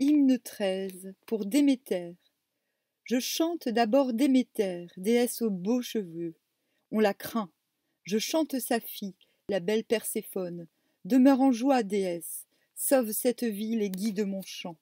Hymne 13 pour Déméter. Je chante d'abord Déméter, déesse aux beaux cheveux. On la craint. Je chante sa fille, la belle Perséphone. Demeure en joie, déesse. Sauve cette ville et guide mon chant.